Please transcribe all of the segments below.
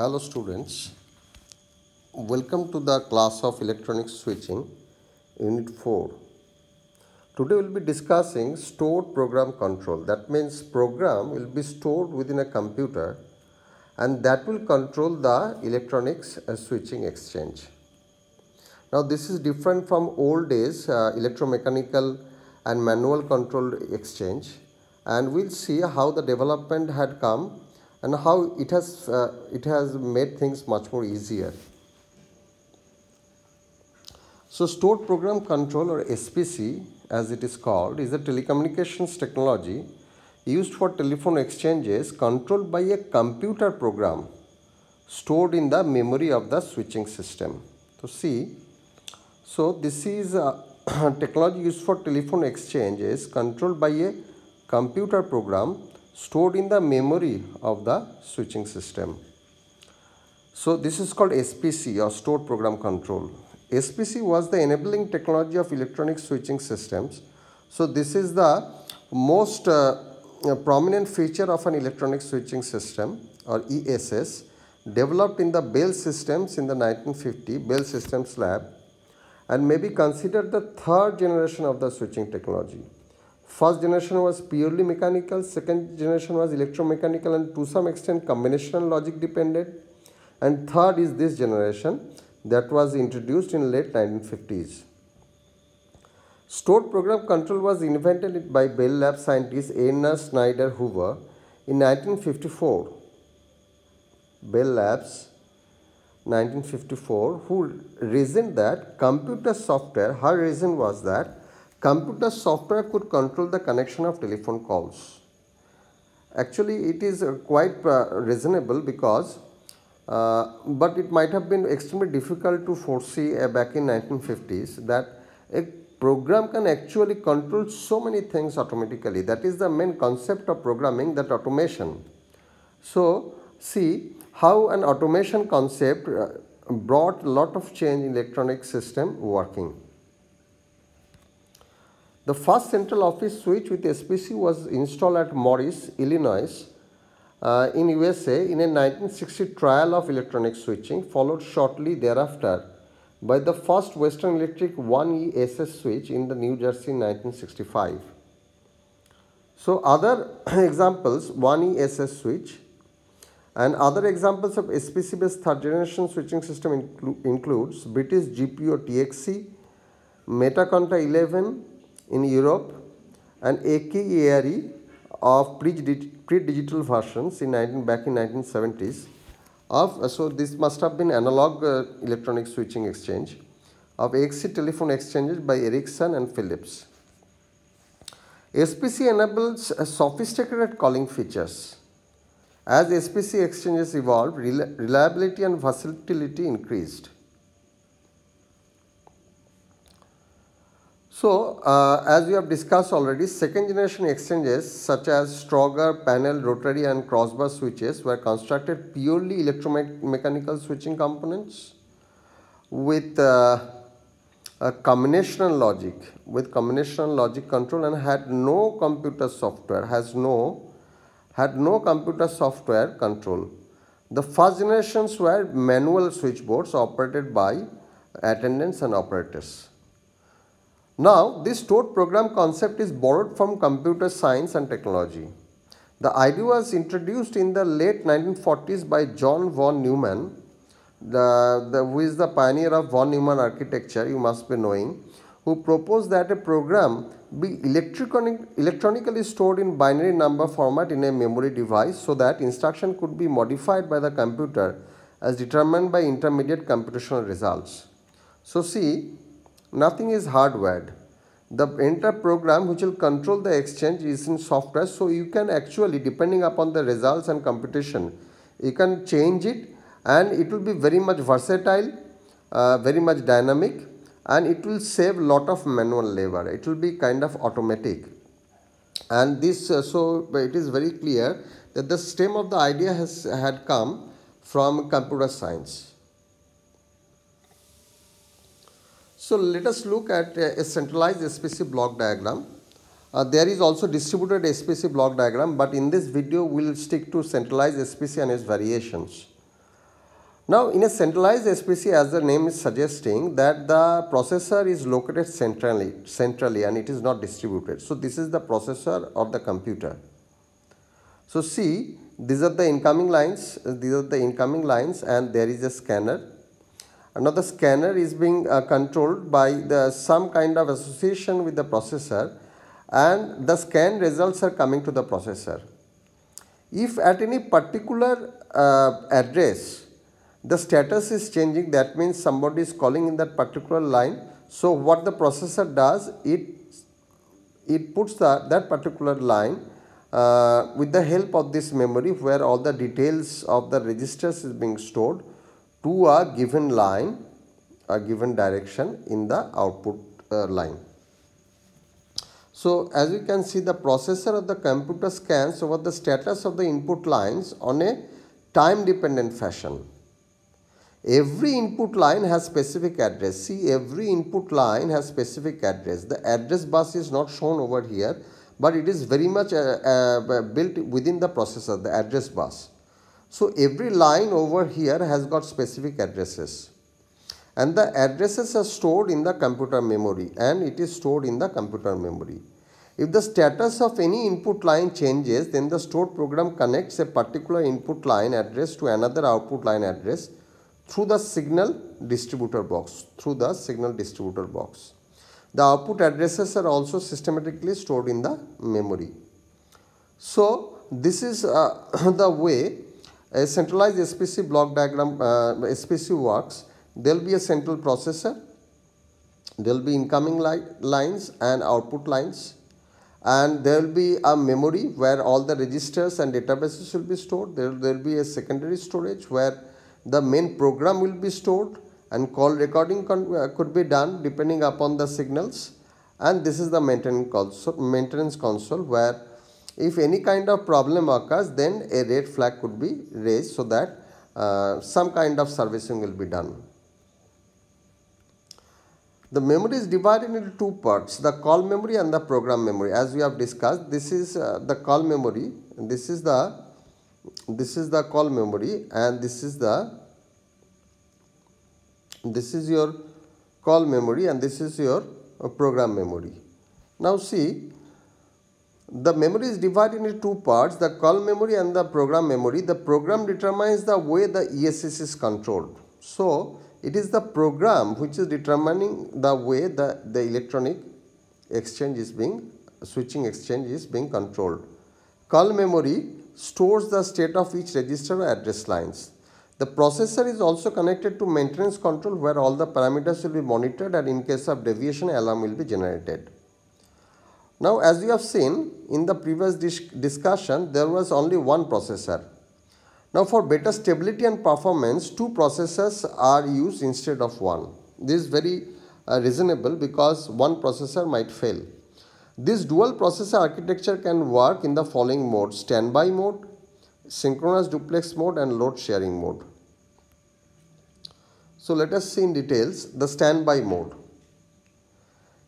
Hello students, welcome to the class of electronic switching unit 4. Today we will be discussing stored program control that means program will be stored within a computer and that will control the electronics uh, switching exchange. Now this is different from old days uh, electromechanical and manual controlled exchange and we'll see how the development had come and how it has uh, it has made things much more easier so stored program control or spc as it is called is a telecommunications technology used for telephone exchanges controlled by a computer program stored in the memory of the switching system so see so this is a technology used for telephone exchanges controlled by a computer program stored in the memory of the switching system. So this is called SPC or stored program control. SPC was the enabling technology of electronic switching systems. So this is the most uh, uh prominent feature of an electronic switching system or ESS developed in the Bell systems in the 1950 Bell systems lab and may be considered the third generation of the switching technology. First generation was purely mechanical, second generation was electromechanical and to some extent combinational logic dependent. And third is this generation that was introduced in late 1950s. Stored program control was invented by Bell Lab scientist Anna Snyder Hoover in 1954. Bell Labs 1954 who reasoned that computer software her reason was that Computer software could control the connection of telephone calls. Actually, it is uh, quite uh, reasonable because uh, but it might have been extremely difficult to foresee uh, back in 1950s that a program can actually control so many things automatically that is the main concept of programming that automation so see how an automation concept uh, brought lot of change in electronic system working the first central office switch with SPC was installed at Morris, Illinois uh, in USA in a 1960 trial of electronic switching followed shortly thereafter by the first Western Electric 1ESS switch in the New Jersey in 1965. So other examples 1ESS switch and other examples of SPC based third generation switching system inclu includes British GPO TXC, Metaconta 11, in Europe and AKARE of pre-digital versions in 19, back in 1970s of uh, so this must have been analog uh, electronic switching exchange of AC telephone exchanges by Ericsson and Philips. SPC enables uh, sophisticated calling features. As SPC exchanges evolved, rel reliability and versatility increased. So, uh, as we have discussed already, second generation exchanges such as Stroger, Panel, Rotary and Crossbar switches were constructed purely electromechanical switching components with uh, a combinational logic, with combinational logic control and had no computer software, has no, had no computer software control. The first generations were manual switchboards operated by attendants and operators. Now, this stored program concept is borrowed from computer science and technology. The idea was introduced in the late 1940s by John von Neumann, the, the, who is the pioneer of von Neumann architecture, you must be knowing, who proposed that a program be electronic, electronically stored in binary number format in a memory device so that instruction could be modified by the computer as determined by intermediate computational results. So see, nothing is hardwired the entire program which will control the exchange is in software so you can actually depending upon the results and competition, you can change it and it will be very much versatile uh, very much dynamic and it will save lot of manual labor it will be kind of automatic and this uh, so it is very clear that the stem of the idea has had come from computer science So let us look at a centralized SPC block diagram. Uh, there is also distributed SPC block diagram but in this video we will stick to centralized SPC and its variations. Now in a centralized SPC as the name is suggesting that the processor is located centrally, centrally and it is not distributed. So this is the processor or the computer. So see these are the incoming lines, uh, these are the incoming lines and there is a scanner now the scanner is being uh, controlled by the some kind of association with the processor and the scan results are coming to the processor. If at any particular uh, address the status is changing that means somebody is calling in that particular line. So what the processor does it it puts the, that particular line uh, with the help of this memory where all the details of the registers is being stored to a given line a given direction in the output uh, line. So as you can see the processor of the computer scans over the status of the input lines on a time dependent fashion. Every input line has specific address. See every input line has specific address. The address bus is not shown over here but it is very much uh, uh, built within the processor the address bus. So every line over here has got specific addresses and the addresses are stored in the computer memory and it is stored in the computer memory. If the status of any input line changes then the stored program connects a particular input line address to another output line address through the signal distributor box through the signal distributor box. The output addresses are also systematically stored in the memory. So this is uh, the way a centralized SPC block diagram, uh, SPC works, there will be a central processor, there will be incoming li lines and output lines and there will be a memory where all the registers and databases will be stored. There will be a secondary storage where the main program will be stored and call recording uh, could be done depending upon the signals and this is the maintenance console, maintenance console where if any kind of problem occurs then a red flag could be raised so that uh, some kind of servicing will be done. The memory is divided into two parts, the call memory and the program memory. As we have discussed, this is uh, the call memory, this is the this is the call memory and this is the this is your call memory and this is your uh, program memory. Now see the memory is divided into two parts, the call memory and the program memory. The program determines the way the ESS is controlled. So, it is the program which is determining the way the, the electronic exchange is being, switching exchange is being controlled. Call memory stores the state of each register or address lines. The processor is also connected to maintenance control where all the parameters will be monitored and in case of deviation alarm will be generated. Now as you have seen in the previous dis discussion there was only one processor. Now for better stability and performance two processors are used instead of one. This is very uh, reasonable because one processor might fail. This dual processor architecture can work in the following mode standby mode, synchronous duplex mode and load sharing mode. So let us see in details the standby mode.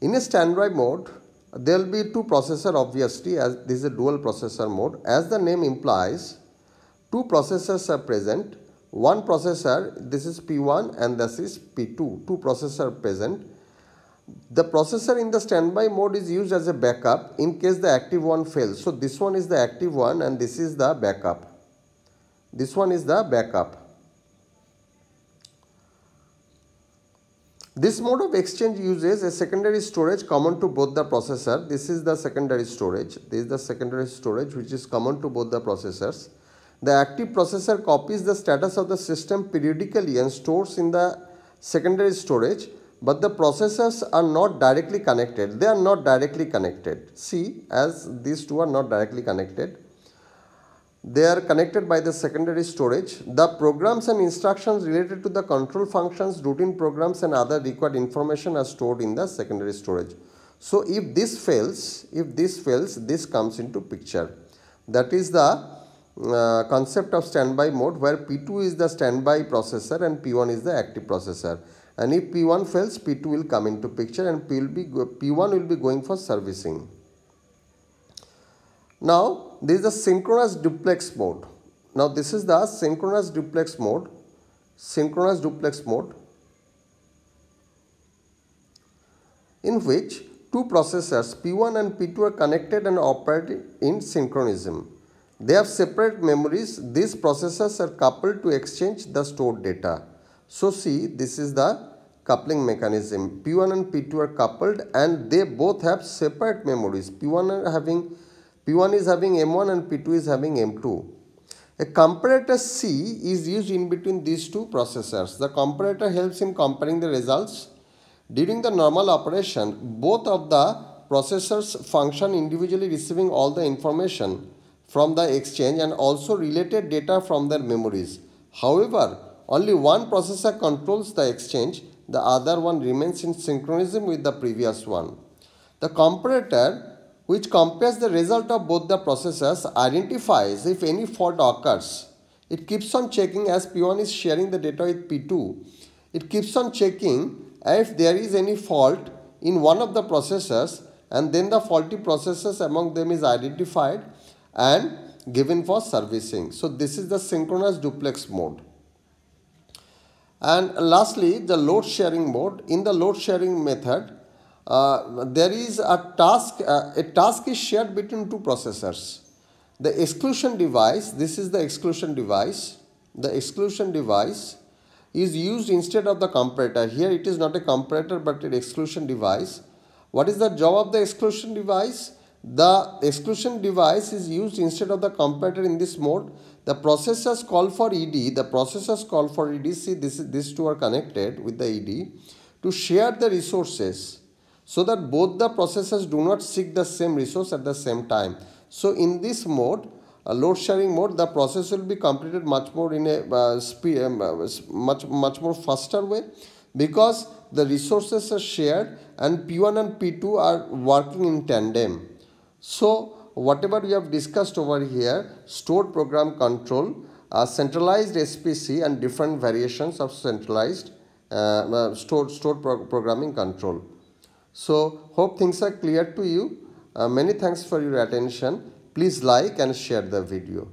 In a standby mode, there will be two processor obviously as this is a dual processor mode. As the name implies, two processors are present. One processor, this is P1 and this is P2, two processor present. The processor in the standby mode is used as a backup in case the active one fails. So this one is the active one and this is the backup. This one is the backup. This mode of exchange uses a secondary storage common to both the processor. This is the secondary storage. This is the secondary storage which is common to both the processors. The active processor copies the status of the system periodically and stores in the secondary storage but the processors are not directly connected. They are not directly connected. See as these two are not directly connected. They are connected by the secondary storage. The programs and instructions related to the control functions, routine programs and other required information are stored in the secondary storage. So if this fails, if this fails, this comes into picture. That is the uh, concept of standby mode where P2 is the standby processor and P1 is the active processor. And if P1 fails, P2 will come into picture and P will be P1 will be going for servicing. Now, this is the synchronous duplex mode. Now this is the synchronous duplex mode. Synchronous duplex mode in which two processors P1 and P2 are connected and operate in synchronism. They have separate memories. These processors are coupled to exchange the stored data. So see, this is the coupling mechanism. P1 and P2 are coupled and they both have separate memories. P1 are having P1 is having M1 and P2 is having M2. A comparator C is used in between these two processors. The comparator helps in comparing the results. During the normal operation, both of the processors function individually receiving all the information from the exchange and also related data from their memories. However, only one processor controls the exchange, the other one remains in synchronism with the previous one. The comparator which compares the result of both the processes, identifies if any fault occurs. It keeps on checking as P1 is sharing the data with P2. It keeps on checking if there is any fault in one of the processors, and then the faulty processes among them is identified and given for servicing. So this is the synchronous duplex mode. And lastly, the load sharing mode. In the load sharing method, uh, there is a task, uh, a task is shared between two processors. The exclusion device, this is the exclusion device. The exclusion device is used instead of the comparator. Here it is not a comparator but an exclusion device. What is the job of the exclusion device? The exclusion device is used instead of the comparator in this mode. The processors call for ED. The processors call for EDC. this, these two are connected with the ED to share the resources so that both the processes do not seek the same resource at the same time. So in this mode, uh, load sharing mode, the process will be completed much more in a uh, speed, um, uh, much much more faster way because the resources are shared and P1 and P2 are working in tandem. So whatever we have discussed over here, stored program control, uh, centralized SPC and different variations of centralized uh, uh stored, stored pro programming control. So hope things are clear to you. Uh, many thanks for your attention. Please like and share the video.